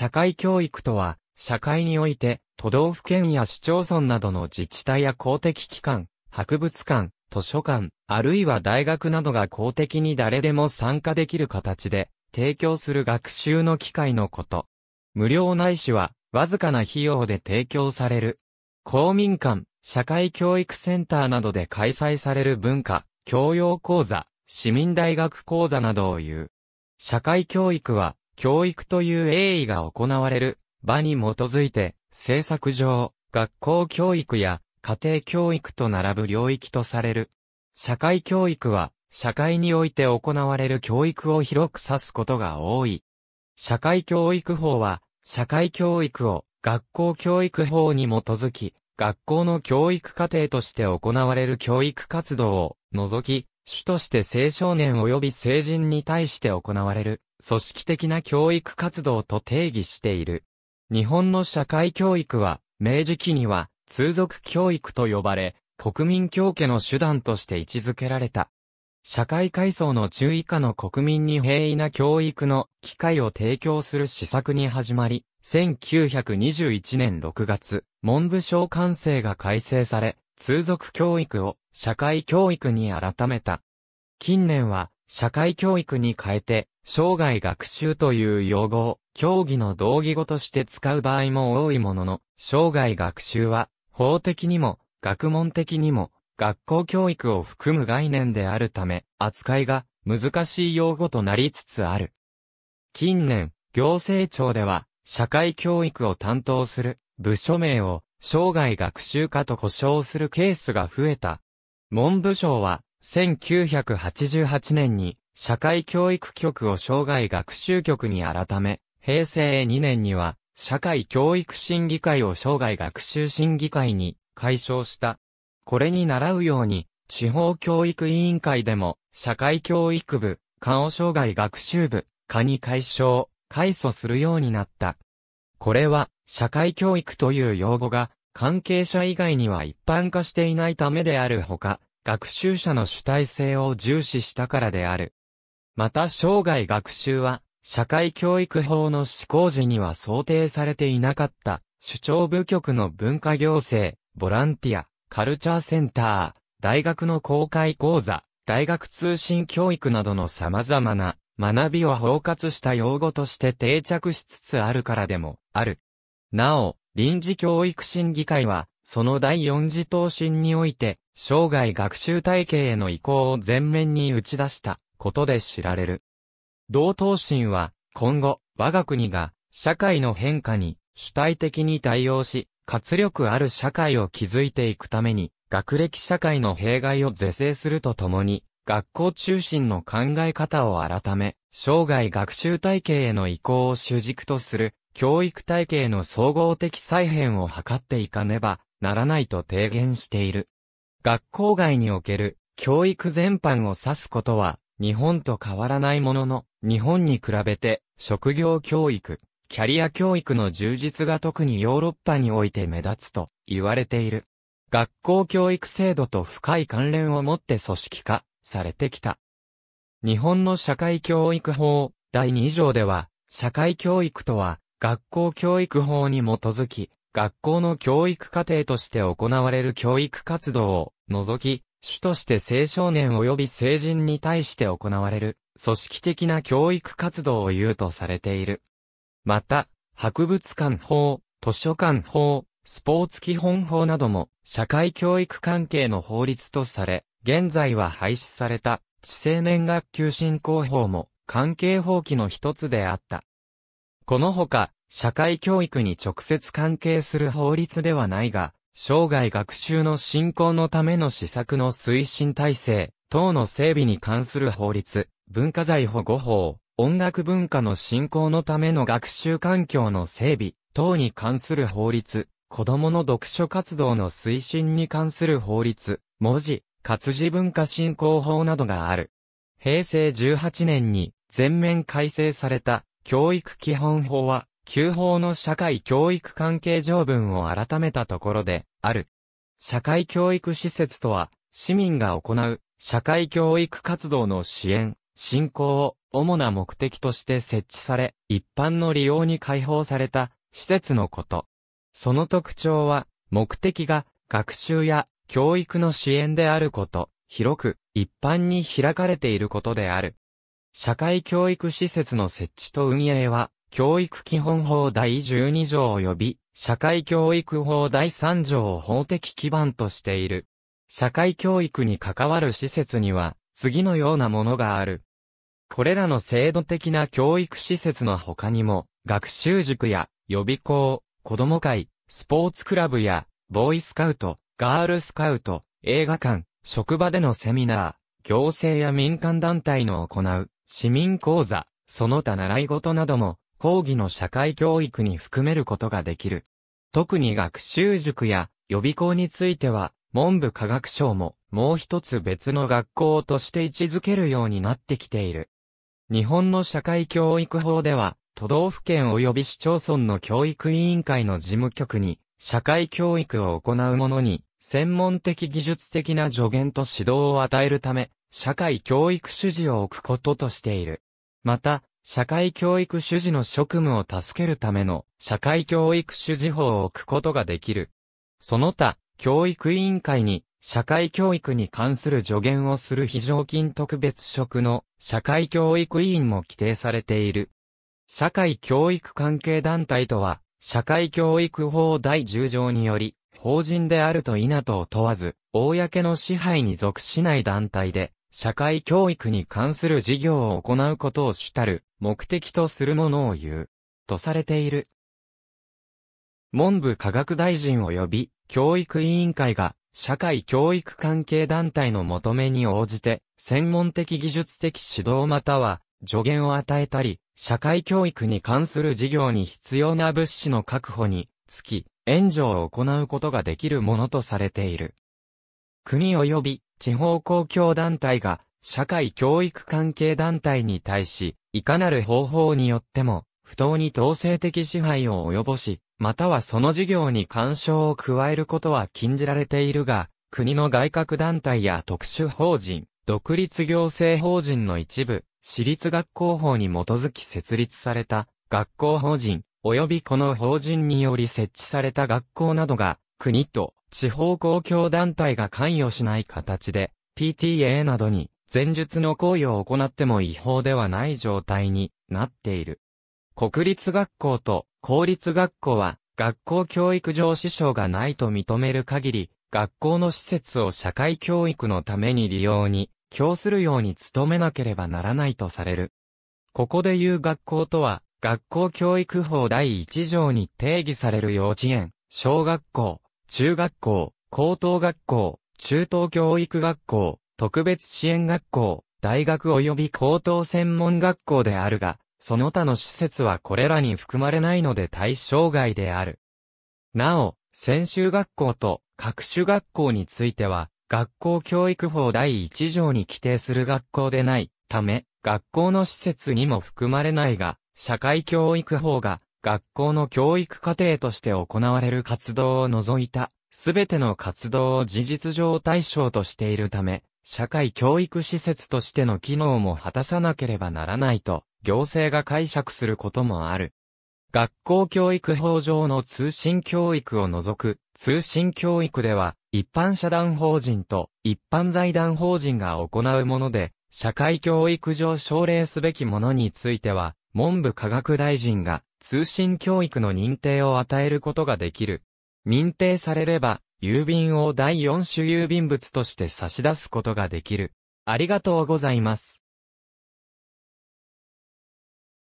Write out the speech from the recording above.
社会教育とは、社会において、都道府県や市町村などの自治体や公的機関、博物館、図書館、あるいは大学などが公的に誰でも参加できる形で、提供する学習の機会のこと。無料ないしは、わずかな費用で提供される。公民館、社会教育センターなどで開催される文化、教養講座、市民大学講座などを言う。社会教育は、教育という栄意が行われる場に基づいて、政策上、学校教育や家庭教育と並ぶ領域とされる。社会教育は、社会において行われる教育を広く指すことが多い。社会教育法は、社会教育を学校教育法に基づき、学校の教育課程として行われる教育活動を除き、主として青少年及び成人に対して行われる、組織的な教育活動と定義している。日本の社会教育は、明治期には、通俗教育と呼ばれ、国民教家の手段として位置づけられた。社会階層の中以下の国民に平易な教育の機会を提供する施策に始まり、1921年6月、文部省官制が改正され、通俗教育を社会教育に改めた。近年は、社会教育に変えて、生涯学習という用語を、競技の道義語として使う場合も多いものの、生涯学習は、法的にも、学問的にも、学校教育を含む概念であるため、扱いが難しい用語となりつつある。近年、行政庁では、社会教育を担当する部署名を生涯学習科と呼称するケースが増えた。文部省は1988年に社会教育局を生涯学習局に改め、平成2年には社会教育審議会を生涯学習審議会に解消した。これに習うように、地方教育委員会でも、社会教育部、官を障害学習部、課に解消、解訴するようになった。これは、社会教育という用語が、関係者以外には一般化していないためであるほか、学習者の主体性を重視したからである。また生涯学習は、社会教育法の施行時には想定されていなかった、主張部局の文化行政、ボランティア、カルチャーセンター、大学の公開講座、大学通信教育などの様々な学びを包括した用語として定着しつつあるからでもある。なお、臨時教育審議会はその第四次答申において、生涯学習体系への移行を前面に打ち出したことで知られる。同答申は、今後、我が国が社会の変化に主体的に対応し、活力ある社会を築いていくために、学歴社会の弊害を是正するとともに、学校中心の考え方を改め、生涯学習体系への移行を主軸とする、教育体系の総合的再編を図っていかねばならないと提言している。学校外における教育全般を指すことは、日本と変わらないものの、日本に比べて、職業教育、キャリア教育の充実が特にヨーロッパにおいて目立つと言われている。学校教育制度と深い関連を持って組織化されてきた。日本の社会教育法第2条では、社会教育とは学校教育法に基づき、学校の教育課程として行われる教育活動を除き、主として青少年及び成人に対して行われる組織的な教育活動を言うとされている。また、博物館法、図書館法、スポーツ基本法なども社会教育関係の法律とされ、現在は廃止された地青年学級振興法も関係法規の一つであった。このほか、社会教育に直接関係する法律ではないが、生涯学習の振興のための施策の推進体制、等の整備に関する法律、文化財保護法、音楽文化の振興のための学習環境の整備、等に関する法律、子供の読書活動の推進に関する法律、文字、活字文化振興法などがある。平成18年に全面改正された教育基本法は旧法の社会教育関係条文を改めたところで、ある。社会教育施設とは、市民が行う、社会教育活動の支援、振興を主な目的として設置され、一般の利用に開放された施設のこと。その特徴は、目的が学習や教育の支援であること、広く一般に開かれていることである。社会教育施設の設置と運営は、教育基本法第12条及び、社会教育法第3条を法的基盤としている。社会教育に関わる施設には、次のようなものがある。これらの制度的な教育施設の他にも、学習塾や予備校、子供会、スポーツクラブや、ボーイスカウト、ガールスカウト、映画館、職場でのセミナー、行政や民間団体の行う、市民講座、その他習い事なども講義の社会教育に含めることができる。特に学習塾や予備校については、文部科学省ももう一つ別の学校として位置づけるようになってきている。日本の社会教育法では、都道府県及び市町村の教育委員会の事務局に、社会教育を行う者に、専門的技術的な助言と指導を与えるため、社会教育主事を置くこととしている。また、社会教育主事の職務を助けるための社会教育主事法を置くことができる。その他、教育委員会に社会教育に関する助言をする非常勤特別職の社会教育委員も規定されている。社会教育関係団体とは、社会教育法第10条により、法人であると否とを問わず、公の支配に属しない団体で、社会教育に関する事業を行うことを主たる目的とするものを言う、とされている。文部科学大臣及び教育委員会が社会教育関係団体の求めに応じて専門的技術的指導または助言を与えたり、社会教育に関する事業に必要な物資の確保につき、援助を行うことができるものとされている。国及び地方公共団体が社会教育関係団体に対し、いかなる方法によっても、不当に統制的支配を及ぼし、またはその事業に干渉を加えることは禁じられているが、国の外郭団体や特殊法人、独立行政法人の一部、私立学校法に基づき設立された学校法人、及びこの法人により設置された学校などが、国と地方公共団体が関与しない形で、PTA などに前述の行為を行っても違法ではない状態になっている。国立学校と公立学校は学校教育上支障がないと認める限り、学校の施設を社会教育のために利用に、供するように努めなければならないとされる。ここで言う学校とは、学校教育法第1条に定義される幼稚園、小学校、中学校、高等学校、中等教育学校、特別支援学校、大学及び高等専門学校であるが、その他の施設はこれらに含まれないので対象外である。なお、専修学校と各種学校については、学校教育法第1条に規定する学校でないため、学校の施設にも含まれないが、社会教育法が学校の教育課程として行われる活動を除いた、すべての活動を事実上対象としているため、社会教育施設としての機能も果たさなければならないと、行政が解釈することもある。学校教育法上の通信教育を除く、通信教育では、一般社団法人と一般財団法人が行うもので、社会教育上奨励すべきものについては、文部科学大臣が通信教育の認定を与えることができる。認定されれば、郵便を第4種郵便物として差し出すことができる。ありがとうございます。